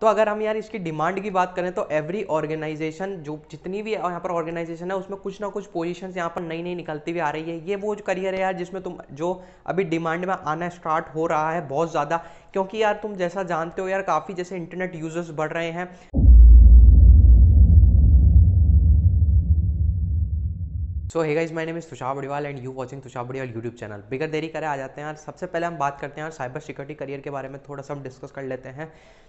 तो अगर हम यार इसकी डिमांड की बात करें तो एवरी ऑर्गेनाइजेशन जो जितनी भी यहाँ पर ऑर्गेनाइजेशन है उसमें कुछ ना कुछ पोजीशंस यहाँ पर नई नई निकलती हुई आ रही है ये वो जो करियर है यार जिसमें तुम जो अभी डिमांड में आना स्टार्ट हो रहा है बहुत ज़्यादा क्योंकि यार तुम जैसा जानते हो यार काफ़ी जैसे इंटरनेट यूज़र्स बढ़ रहे हैं सो हेगा इस नेम में Tushar Badiwal and you watching Tushar Badiwal YouTube channel बिगर देरी करें आ जाते हैं यार सबसे पहले हम बात करते हैं यार साइबर सिक्योरिटी करियर के बारे में थोड़ा सा हम डिस्कस कर लेते हैं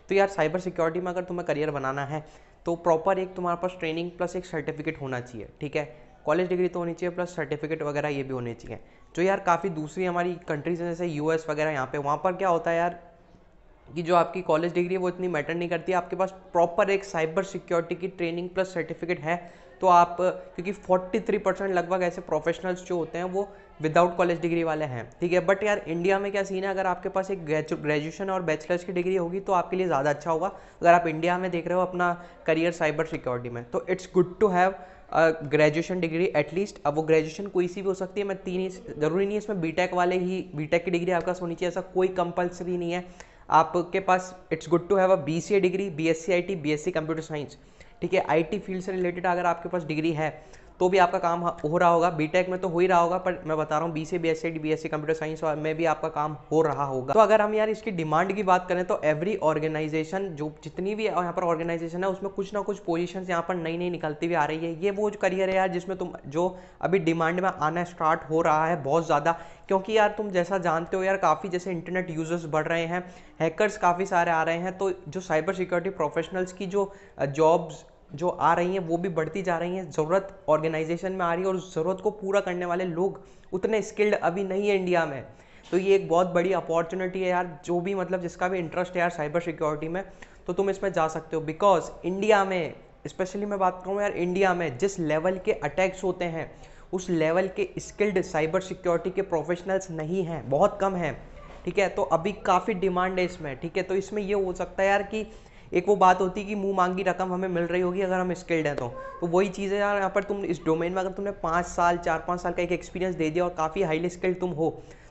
तो यार साइबर सिक्योरिटी में अगर तुम्हें करियर बनाना है तो प्रॉपर एक तुम्हारे पास ट्रेनिंग प्लस एक सर्टिफिकेट होना चाहिए ठीक है कॉलेज डिग्री तो होनी चाहिए प्लस सर्टिफिकेट वगैरह ये भी होने चाहिए जो यार काफ़ी दूसरी हमारी कंट्रीज जैसे यू वगैरह यहाँ पे वहाँ पर क्या होता है यार कि जो आपकी कॉलेज डिग्री है वो इतनी मैटर नहीं करती आपके पास प्रॉपर एक साइबर सिक्योरिटी की ट्रेनिंग प्लस सर्टिफिकेट है तो आप क्योंकि 43 परसेंट लगभग ऐसे प्रोफेशनल्स जो होते हैं वो विदाउट कॉलेज डिग्री वाले हैं ठीक है बट यार इंडिया में क्या सीन है अगर आपके पास एक ग्रेजुएशन और बैचलर्स की डिग्री होगी तो आपके लिए ज़्यादा अच्छा होगा अगर आप इंडिया में देख रहे हो अपना करियर साइबर सिक्योरिटी में तो it's good to have graduation degree at least अब वो ग्रेजुएशन कोई सी भी हो सकती है मैं तीन ही ज़रूरी नहीं है इसमें बीटेक वाले ही बीटेक की डिग्री आपका सोनी होनी चाहिए ऐसा कोई कंपल्सरी नहीं है आपके पास it's good to have a B C A degree B S C I T B S C computer science ठीक है आईटी फील्ड से रिलेटेड अगर आपके पास डिग्री है तो भी आपका काम हो रहा होगा बीटेक में तो हो ही रहा होगा पर मैं बता रहा हूँ B C B S C B S C computer science में भी आपका काम हो रहा होगा तो अगर हम यार इसकी डिमांड की बात करें तो एवरी ऑर्गेनाइजेशन जो जितनी भी यहाँ पर ऑर्गेनाइजेशन है उसमें कुछ ना कुछ पोजिशन यहाँ पर नई नई निकलती हुई आ रही है ये वो जो करियर है यार जिसमें तुम जो अभी डिमांड में आना स्टार्ट हो रहा है बहुत ज़्यादा क्योंकि यार तुम जैसा जानते हो यार काफ़ी जैसे इंटरनेट यूज़र्स बढ़ रहे हैं हैकर्स काफ़ी सारे आ रहे हैं तो जो साइबर सिक्योरिटी प्रोफेशनल्स की जो जॉब्स जो आ रही हैं वो भी बढ़ती जा रही हैं ज़रूरत ऑर्गेनाइजेशन में आ रही है और उस ज़रूरत को पूरा करने वाले लोग उतने स्किल्ड अभी नहीं है इंडिया में तो ये एक बहुत बड़ी अपॉर्चुनिटी है यार जो भी मतलब जिसका भी इंटरेस्ट है यार साइबर सिक्योरिटी में तो तुम इसमें जा सकते हो बिकॉज इंडिया में स्पेशली मैं बात करूँ यार इंडिया में जिस लेवल के अटैक्स होते हैं उस लेवल के स्किल्ड साइबर सिक्योरिटी के प्रोफेशनल्स नहीं हैं बहुत कम हैं ठीक है तो अभी काफ़ी डिमांड है इसमें ठीक है तो इसमें ये हो सकता है यार कि एक वो बात होती है कि मुँह मांगी रकम हमें मिल रही होगी अगर हम स्किल्ड हैं तो तो वही चीज़ है यार यहाँ पर तुम इस डोमेन में अगर तुमने पाँच साल चार पाँच साल का एक एक्सपीरियंस दे दिया और काफ़ी हाईली स्किल्ड तुम हो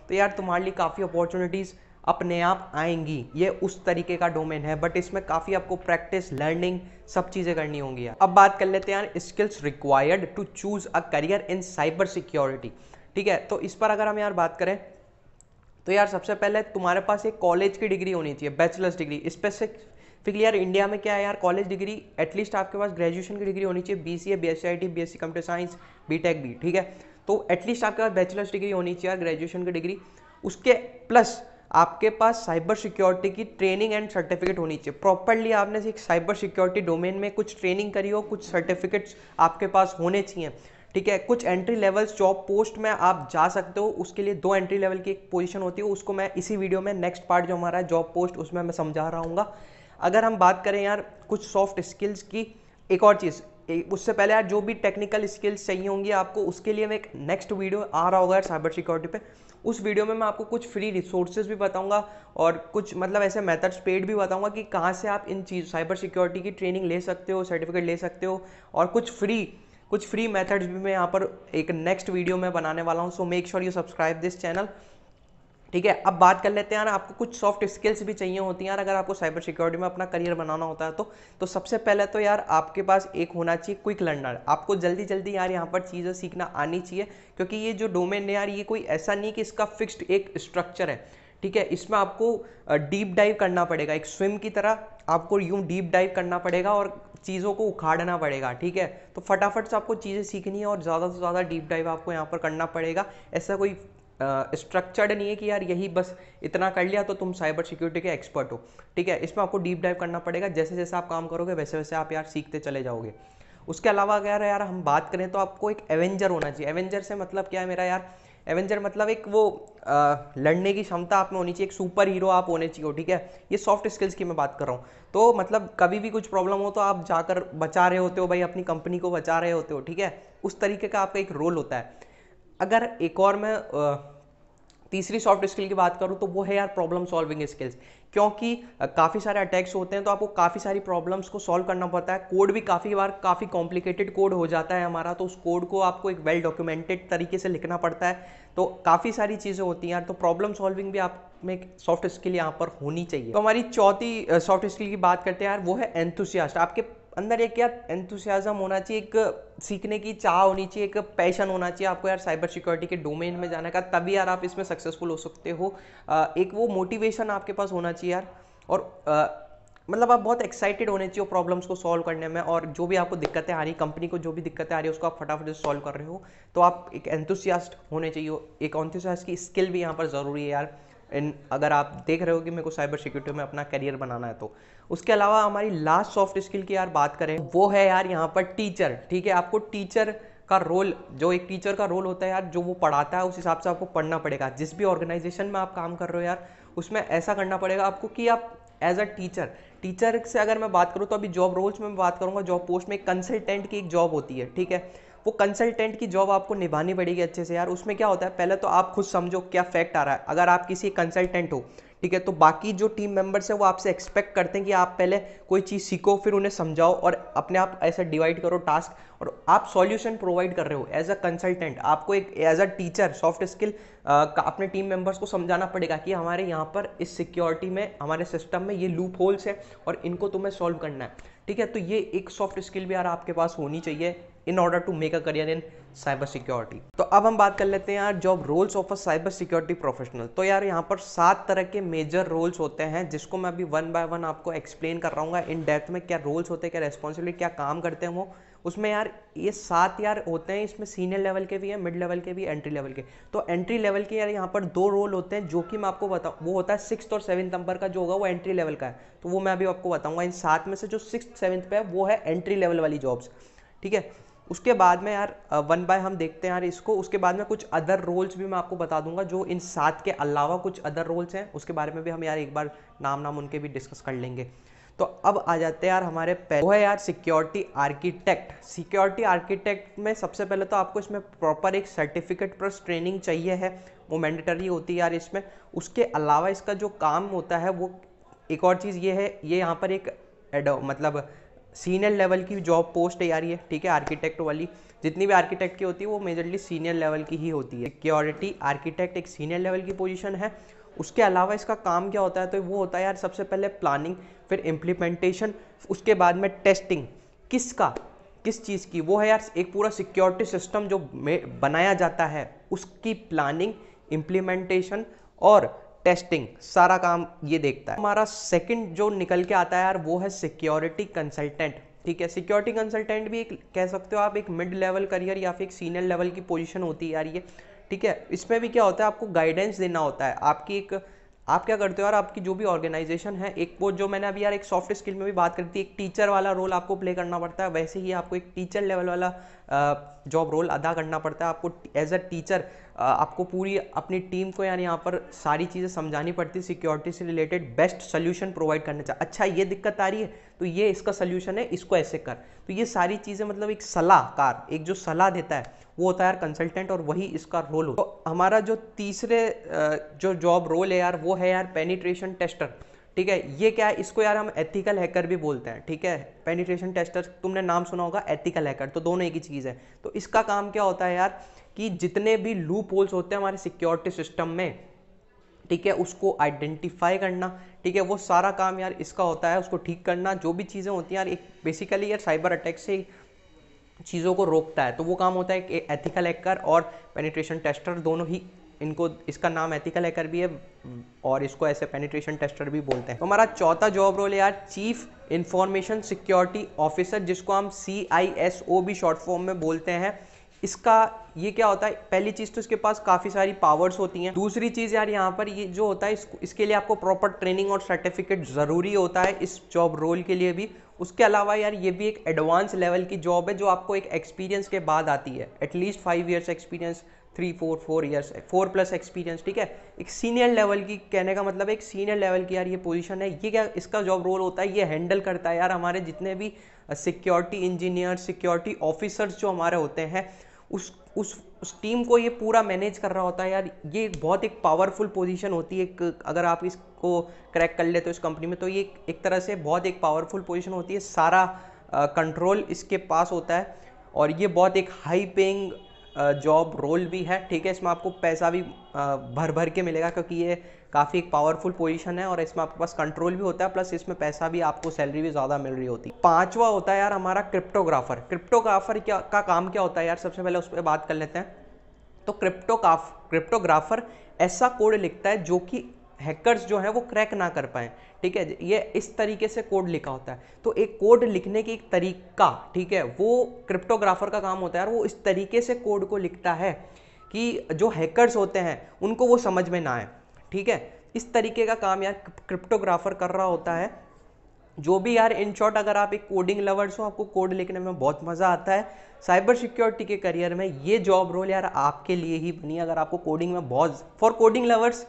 तो यार तुम्हारे लिए काफ़ी अपॉर्चुनिटीज़ अपने आप आएंगी ये उस तरीके का डोमेन है बट इसमें काफ़ी आपको प्रैक्टिस लर्निंग सब चीज़ें करनी होंगी यार अब बात कर लेते हैं यार skills required to choose a career in cyber security ठीक है तो इस पर अगर हम यार बात करें तो यार सबसे पहले तुम्हारे पास एक कॉलेज की डिग्री होनी चाहिए बैचलर्स डिग्री स्पेसिफिक फिर यार इंडिया में क्या है यार कॉलेज डिग्री एटलीस्ट आपके पास ग्रेजुएशन की डिग्री होनी चाहिए B C A B S I T B S C computer science B tech B ठीक है तो एटलीस्ट आपके पास बैचलर्स डिग्री होनी चाहिए यार ग्रेजुएशन की डिग्री उसके प्लस आपके पास साइबर सिक्योरिटी की ट्रेनिंग एंड सर्टिफिकेट होनी चाहिए प्रॉपरली आपने एक साइबर सिक्योरिटी डोमेन में कुछ ट्रेनिंग करी हो कुछ सर्टिफिकेट्स आपके पास होने चाहिए ठीक है कुछ एंट्री लेवल जॉब पोस्ट में आप जा सकते हो उसके लिए दो एंट्री लेवल की एक पोजीशन होती है उसको मैं इसी वीडियो में नेक्स्ट पार्ट जो हमारा है जॉब पोस्ट उसमें मैं समझा रहा हूँगा अगर हम बात करें यार कुछ सॉफ्ट स्किल्स की एक और चीज़ उससे पहले यार जो भी टेक्निकल स्किल्स चाहिए होंगी आपको उसके लिए मैं एक नेक्स्ट वीडियो आ रहा होगा साइबर सिक्योरिटी पे उस वीडियो में मैं आपको कुछ फ्री रिसोर्सेज भी बताऊंगा और कुछ मतलब ऐसे मेथड्स पेड भी बताऊंगा कि कहाँ से आप इन चीज़ साइबर सिक्योरिटी की ट्रेनिंग ले सकते हो सर्टिफिकेट ले सकते हो और कुछ फ्री कुछ फ्री मेथड्स भी मैं यहाँ पर एक नेक्स्ट वीडियो में बनाने वाला हूँ so make sure you subscribe this channel ठीक है अब बात कर लेते हैं यार आपको कुछ सॉफ्ट स्किल्स भी चाहिए होती हैं यार अगर आपको साइबर सिक्योरिटी में अपना करियर बनाना होता है तो तो सबसे पहले तो यार आपके पास एक होना चाहिए क्विक लर्नर आपको जल्दी जल्दी यार यहाँ पर चीज़ें सीखना आनी चाहिए क्योंकि ये जो डोमेन है यार ये कोई ऐसा नहीं कि इसका फिक्स्ड एक स्ट्रक्चर है ठीक है इसमें आपको डीप डाइव करना पड़ेगा एक स्विम की तरह आपको यूँ डीप डाइव करना पड़ेगा और चीज़ों को उखाड़ना पड़ेगा ठीक है तो फटाफट से आपको चीज़ें सीखनी है और ज़्यादा से ज़्यादा डीप डाइव आपको यहाँ पर करना पड़ेगा ऐसा कोई स्ट्रक्चर्ड नहीं है कि यार यही बस इतना कर लिया तो तुम साइबर सिक्योरिटी के एक्सपर्ट हो ठीक है इसमें आपको डीप डाइव करना पड़ेगा जैसे जैसे आप काम करोगे वैसे वैसे आप यार सीखते चले जाओगे उसके अलावा अगर यार हम बात करें तो आपको एक एवेंजर होना चाहिए एवेंजर से मतलब क्या है मेरा यार एवेंजर मतलब एक वो आ, लड़ने की क्षमता आप में होनी चाहिए एक सुपर हीरो आप होने चाहिए हो ठीक है ये सॉफ्ट स्किल्स की मैं बात कर रहा हूँ तो मतलब कभी भी कुछ प्रॉब्लम हो तो आप जाकर बचा रहे होते हो भाई अपनी कंपनी को बचा रहे होते हो ठीक है उस तरीके का आपका एक रोल होता है अगर एक और मैं तीसरी सॉफ्ट स्किल की बात करूँ तो वो है यार प्रॉब्लम सॉल्विंग स्किल्स क्योंकि काफ़ी सारे अटैक्स होते हैं तो आपको काफ़ी सारी प्रॉब्लम्स को सॉल्व करना पड़ता है कोड भी काफ़ी बार काफ़ी कॉम्प्लिकेटेड कोड हो जाता है हमारा तो उस कोड को आपको एक वेल well डॉक्यूमेंटेड तरीके से लिखना पड़ता है तो काफ़ी सारी चीज़ें होती हैं यार तो प्रॉब्लम सॉल्विंग भी आप में एक सॉफ्ट स्किल यहाँ पर होनी चाहिए तो हमारी चौथी सॉफ्ट स्किल की बात करते हैं यार वो है एंथुसियास्ट आपके अंदर एक यार एंथुसियाज़म होना चाहिए एक सीखने की चाह होनी चाहिए एक पैशन होना चाहिए आपको यार साइबर सिक्योरिटी के डोमेन में जाने का तभी यार आप इसमें सक्सेसफुल हो सकते हो एक वो मोटिवेशन आपके पास होना चाहिए यार और मतलब आप बहुत एक्साइटेड होने चाहिए प्रॉब्लम्स को सॉल्व करने में और जो भी आपको दिक्कतें आ रही कंपनी को जो भी दिक्कतें आ रही है उसको आप फटाफट से सॉल्व कर रहे हो तो आप एक एंथुसियास्ट होने चाहिए एक एंथुसियास्ट की स्किल भी यहाँ पर ज़रूरी है यार एंड अगर आप देख रहे हो कि मेरे को साइबर सिक्योरिटी में अपना करियर बनाना है तो उसके अलावा हमारी लास्ट सॉफ्ट स्किल की यार बात करें वो है यार यहाँ पर टीचर ठीक है आपको टीचर का रोल जो एक टीचर का रोल होता है यार जो वो पढ़ाता है उस हिसाब से आपको पढ़ना पड़ेगा जिस भी ऑर्गेनाइजेशन में आप काम कर रहे हो यार उसमें ऐसा करना पड़ेगा आपको कि आप एज अ टीचर टीचर से अगर मैं बात करूँ तो अभी जॉब रोल्स में बात करूँगा जॉब पोस्ट में कंसल्टेंट की एक जॉब होती है ठीक है वो कंसल्टेंट की जॉब आपको निभानी पड़ेगी अच्छे से यार उसमें क्या होता है पहले तो आप खुद समझो क्या फैक्ट आ रहा है अगर आप किसी कंसल्टेंट हो ठीक है तो बाकी जो टीम मेंबर्स हैं वो आपसे एक्सपेक्ट करते हैं कि आप पहले कोई चीज़ सीखो फिर उन्हें समझाओ और अपने आप ऐसा डिवाइड करो टास्क और आप सॉल्यूशन प्रोवाइड कर रहे हो एज अ कंसल्टेंट आपको एक as a teacher soft skill अपने टीम मेंबर्स को समझाना पड़ेगा कि हमारे यहाँ पर इस सिक्योरिटी में हमारे सिस्टम में ये लूप होल्स है और इनको तुम्हें सॉल्व करना है ठीक है तो ये एक सॉफ्ट स्किल भी यार आपके पास होनी चाहिए in order to make a career in cyber security तो अब हम बात कर लेते हैं यार job roles of a cyber security professional तो यार यहाँ पर सात तरह के मेजर रोल्स होते हैं जिसको मैं अभी वन बाय वन आपको एक्सप्लेन कर रहा हूँ इन डेप्थ में क्या रोल्स होते हैं क्या रेस्पॉन्सिबिलिटी क्या काम करते हैं वो उसमें यार ये सात यार होते हैं इसमें सीनियर लेवल के भी हैं मिड लेवल के भी एंट्री लेवल के तो एंट्री लेवल के यार यहाँ पर दो रोल होते हैं जो कि मैं आपको बताऊँ वो होता है सिक्स और सेवन्थ नंबर का जो होगा वो एंट्री लेवल का है तो वो मैं अभी आपको बताऊंगा इन सात में से जो सिक्स सेवन्थ पे है वो है एंट्री लेवल वाली जॉब्स ठीक है उसके बाद में यार वन बाय हम देखते हैं यार इसको उसके बाद में कुछ अदर रोल्स भी मैं आपको बता दूंगा जो इन सात के अलावा कुछ अदर रोल्स हैं उसके बारे में भी हम यार एक बार नाम नाम उनके भी डिस्कस कर लेंगे तो अब आ जाते हैं यार हमारे वो है यार सिक्योरिटी आर्किटेक्ट सिक्योरिटी आर्किटेक्ट में सबसे पहले तो आपको इसमें प्रॉपर एक सर्टिफिकेट प्लस ट्रेनिंग चाहिए है वो मैंडेटरी होती है यार इसमें उसके अलावा इसका जो काम होता है वो एक और चीज़ ये है ये यहाँ पर एक मतलब सीनियर लेवल की जॉब पोस्ट है यार ये ठीक है आर्किटेक्ट वाली जितनी भी आर्किटेक्ट की होती है वो मेजरली सीनियर लेवल की ही होती है सिक्योरिटी आर्किटेक्ट एक सीनियर लेवल की पोजीशन है उसके अलावा इसका काम क्या होता है तो वो होता है यार सबसे पहले प्लानिंग फिर इम्प्लीमेंटेशन उसके बाद में टेस्टिंग किसका किस चीज़ की वो है यार एक पूरा सिक्योरिटी सिस्टम जो बनाया जाता है उसकी प्लानिंग इम्प्लीमेंटेशन और टेस्टिंग सारा काम ये देखता है हमारा सेकंड जो निकल के आता है यार वो है सिक्योरिटी कंसल्टेंट ठीक है सिक्योरिटी कंसल्टेंट भी एक कह सकते हो आप एक मिड लेवल करियर या फिर एक सीनियर लेवल की पोजीशन होती है यार ये ठीक है इसमें भी क्या होता है आपको गाइडेंस देना होता है आपकी एक आप क्या करते हो यार आपकी जो भी ऑर्गेनाइजेशन है एक वो जो मैंने अभी यार एक सॉफ्ट स्किल में भी बात करी थी एक टीचर वाला रोल आपको प्ले करना पड़ता है वैसे ही आपको एक टीचर लेवल वाला जॉब रोल अदा करना पड़ता है आपको एज अ टीचर आपको पूरी अपनी टीम को यानी यहाँ पर सारी चीज़ें समझानी पड़ती है सिक्योरिटी से रिलेटेड बेस्ट सोल्यूशन प्रोवाइड करना चाहिए अच्छा ये दिक्कत आ रही है तो ये इसका सोल्यूशन है इसको ऐसे कर तो ये सारी चीज़ें मतलब एक सलाहकार एक जो सलाह देता है वो होता है यार कंसल्टेंट और वही इसका रोल हो तो हमारा जो तीसरे जो जॉब रोल है यार वो है यार पेनिट्रेशन टेस्टर ठीक है ये क्या है इसको यार हम एथिकल हैकर भी बोलते हैं ठीक है पेनिट्रेशन टेस्टर तुमने नाम सुना होगा एथिकल हैकर तो दोनों एक ही चीज़ है तो इसका काम क्या होता है यार कि जितने भी लूप होल्स होते हैं हमारे सिक्योरिटी सिस्टम में ठीक है उसको आइडेंटिफाई करना ठीक है वो सारा काम यार इसका होता है उसको ठीक करना जो भी चीज़ें होती हैं यार एक बेसिकली यार साइबर अटैक से चीज़ों को रोकता है तो वो काम होता है एक एथिकल हैकर और पेनिट्रेशन टेस्टर दोनों ही इनको इसका नाम एथिकल हैकर भी है और इसको ऐसे पेनिट्रेशन टेस्टर भी बोलते हैं तो हमारा चौथा जॉब रोल यार चीफ इंफॉर्मेशन सिक्योरिटी ऑफिसर जिसको हम सी आई एस ओ भी शॉर्ट फॉर्म में बोलते हैं इसका ये क्या होता है पहली चीज़ तो इसके पास काफ़ी सारी पावर्स होती हैं दूसरी चीज़ यार यहाँ पर ये जो होता है इसको इसके लिए आपको प्रॉपर ट्रेनिंग और सर्टिफिकेट ज़रूरी होता है इस जॉब रोल के लिए भी उसके अलावा यार ये भी एक एडवांस लेवल की जॉब है जो आपको एक एक्सपीरियंस के बाद आती है at least five years experience three four four years four plus experience ठीक है एक सीनियर लेवल की कहने का मतलब एक सीनियर लेवल की यार ये पोजीशन है ये क्या इसका जॉब रोल होता है ये हैंडल करता है यार हमारे जितने भी सिक्योरिटी इंजीनियर सिक्योरिटी ऑफिसर्स जो हमारे होते हैं उस उस उस टीम को ये पूरा मैनेज कर रहा होता है यार ये बहुत एक पावरफुल पोजीशन होती है एक अगर आप इसको क्रैक कर लेते हो इस कंपनी में तो ये एक तरह से बहुत एक पावरफुल पोजीशन होती है सारा कंट्रोल इसके पास होता है और ये बहुत एक हाई पेइंग जॉब रोल भी है ठीक है इसमें आपको पैसा भी भर भर के मिलेगा क्योंकि ये काफ़ी एक पावरफुल पोजीशन है और इसमें आपके पास कंट्रोल भी होता है प्लस इसमें पैसा भी आपको सैलरी भी ज़्यादा मिल रही होती है पाँचवा होता है यार हमारा क्रिप्टोग्राफर क्रिप्टोग्राफर क्या का काम क्या होता है यार सबसे पहले उस पर बात कर लेते हैं तो क्रिप्टोग्राफ क्रिप्टोग्राफर ऐसा कोड लिखता है जो कि हैकर्स जो हैं वो क्रैक ना कर पाएँ ठीक है ये इस तरीके से कोड लिखा होता है तो एक कोड लिखने की एक तरीका ठीक है वो क्रिप्टोग्राफर का काम होता है और वो इस तरीके से कोड को लिखता है कि जो हैकर्स होते हैं उनको वो समझ में ना आए ठीक है इस तरीके का काम यार क्रिप्टोग्राफर कर रहा होता है जो भी यार इन शॉर्ट अगर आप एक कोडिंग लवर्स हो आपको कोड लिखने में बहुत मज़ा आता है साइबर सिक्योरिटी के करियर में ये जॉब रोल यार आपके लिए ही बनी अगर आपको कोडिंग में बहुत फॉर कोडिंग लवर्स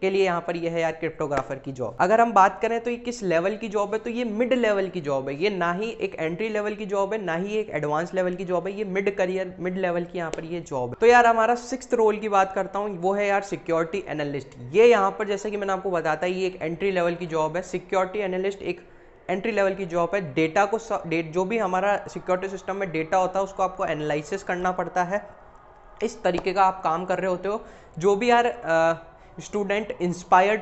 के लिए यहाँ पर यह है यार क्रिप्टोग्राफर की जॉब अगर हम बात करें तो ये किस लेवल की जॉब है तो ये मिड लेवल की जॉब है ये ना ही एक एंट्री लेवल की जॉब है ना ही एक एडवांस लेवल की जॉब है ये मिड करियर मिड लेवल की यहाँ पर ये जॉब है तो यार हमारा सिक्स रोल की बात करता हूँ वो है यार सिक्योरिटी एनालिस्ट ये यहाँ पर जैसे कि मैंने आपको है ये एक एंट्री लेवल की जॉब है सिक्योरिटी एनालिस्ट एक एंट्री लेवल की जॉब है डेटा को डेट जो भी हमारा सिक्योरिटी सिस्टम में डेटा होता है उसको आपको एनालिसिस करना पड़ता है इस तरीके का आप काम कर रहे होते हो जो भी यार आ, स्टूडेंट इंस्पायर्ड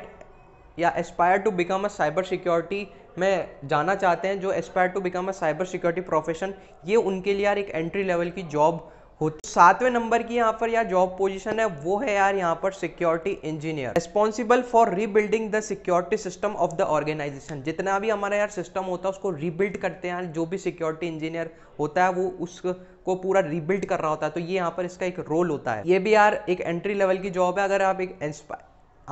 या aspire to become a cyber security में जाना चाहते हैं जो aspire to become a cyber security profession ये उनके लिए यार एक एंट्री लेवल की जॉब होती सातवें नंबर की यहाँ पर यार जॉब पोजीशन है वो है यार यहाँ पर security engineer responsible for rebuilding the security system of the organisation जितना भी हमारा यार सिस्टम होता है उसको रीबिल्ड करते हैं जो भी सिक्योरिटी इंजीनियर होता है वो उसको पूरा रीबिल्ड कर रहा होता है तो ये यहाँ पर इसका एक रोल होता है ये भी यार एक एंट्री लेवल की जॉब है अगर आप एक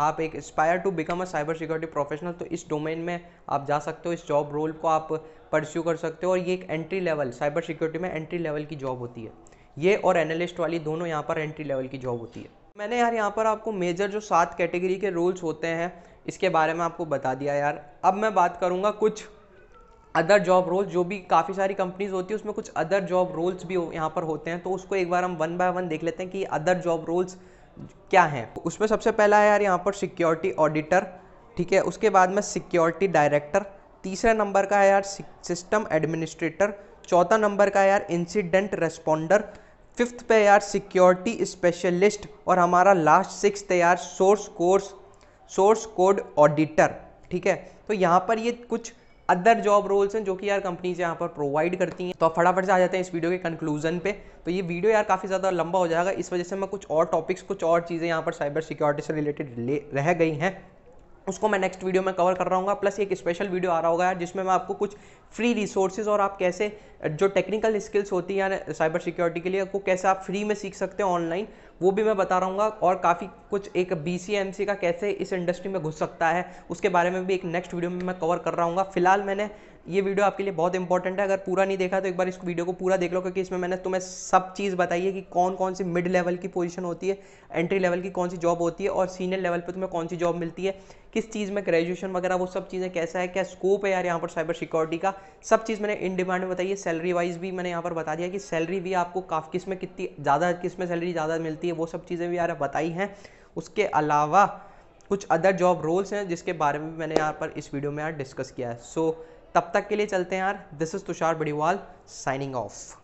आप एक inspire to become a cyber security professional तो इस डोमेन में आप जा सकते हो इस जॉब रोल को आप परस्यू कर सकते हो और ये एक एंट्री लेवल साइबर सिक्योरिटी में एंट्री लेवल की जॉब होती है ये और एनालिस्ट वाली दोनों यहाँ पर एंट्री लेवल की जॉब होती है मैंने यार यहाँ पर आपको मेजर जो सात कैटेगरी के रोल्स होते हैं इसके बारे में आपको बता दिया यार अब मैं बात करूँगा कुछ अदर जॉब रोल्स जो भी काफ़ी सारी कंपनीज होती है उसमें कुछ अदर जॉब रोल्स भी यहाँ पर होते हैं तो उसको एक बार हम वन बाय वन देख लेते हैं कि अदर जॉब रोल्स क्या हैं उसमें सबसे पहला है यार यहाँ पर सिक्योरिटी ऑडिटर ठीक है उसके बाद में सिक्योरिटी डायरेक्टर तीसरे नंबर का है यार सिस्टम एडमिनिस्ट्रेटर चौथा नंबर का है यार इंसिडेंट रेस्पॉन्डर फिफ्थ पे यार सिक्योरिटी स्पेशलिस्ट और हमारा लास्ट सिक्स है यार source course source code auditor ठीक है तो यहाँ पर ये कुछ अदर जॉब रोल्स हैं जो कि यार कंपनीज यहाँ पर प्रोवाइड करती हैं तो फटाफट से आ जाते हैं इस वीडियो के कंक्लूजन पे तो ये वीडियो यार काफ़ी ज़्यादा लंबा हो जाएगा इस वजह से मैं कुछ और टॉपिक्स कुछ और चीज़ें यहाँ पर साइबर सिक्योरिटी से रिलेटेड रह गई हैं उसको मैं नेक्स्ट वीडियो में कवर कर रहा हूँ प्लस एक स्पेशल वीडियो आ रहा होगा यार जिसमें मैं आपको कुछ फ्री रिसोर्सेज और आप कैसे जो टेक्निकल स्किल्स होती है साइबर सिक्योरिटी के लिए आपको कैसे आप फ्री में सीख सकते हैं ऑनलाइन वो भी मैं बता रहा और काफ़ी कुछ एक बी का कैसे इस इंडस्ट्री में घुस सकता है उसके बारे में भी एक नेक्स्ट वीडियो में मैं कवर कर रहा हूँ फिलहाल मैंने ये वीडियो आपके लिए बहुत इंपॉर्टेंट है अगर पूरा नहीं देखा तो एक बार इस वीडियो को पूरा देख लो क्योंकि इसमें मैंने तुम्हें सब चीज़ बताई है कि कौन कौन सी मिड लेवल की पोजीशन होती है एंट्री लेवल की कौन सी जॉब होती है और सीनियर लेवल पर तुम्हें कौन सी जॉब मिलती है किस चीज़ में ग्रेजुएशन वगैरह वो सब चीज़ें कैसा है क्या स्कोप है यार यहाँ पर साइबर सिक्योरिटी का सब चीज़ मैंने इन डिमांड में बताई है सैलरी वाइज भी मैंने यहाँ पर बता दिया कि सैलरी भी आपको काफ किस में कितनी ज़्यादा किस में सैलरी ज़्यादा मिलती है वो सब चीज़ें भी यार बताई हैं उसके अलावा कुछ अदर जॉब रोल्स हैं जिसके बारे में भी मैंने यहाँ पर इस वीडियो में यार डिस्कस किया है सो so, तब तक के लिए चलते हैं यार this is Tushar Badiwal signing of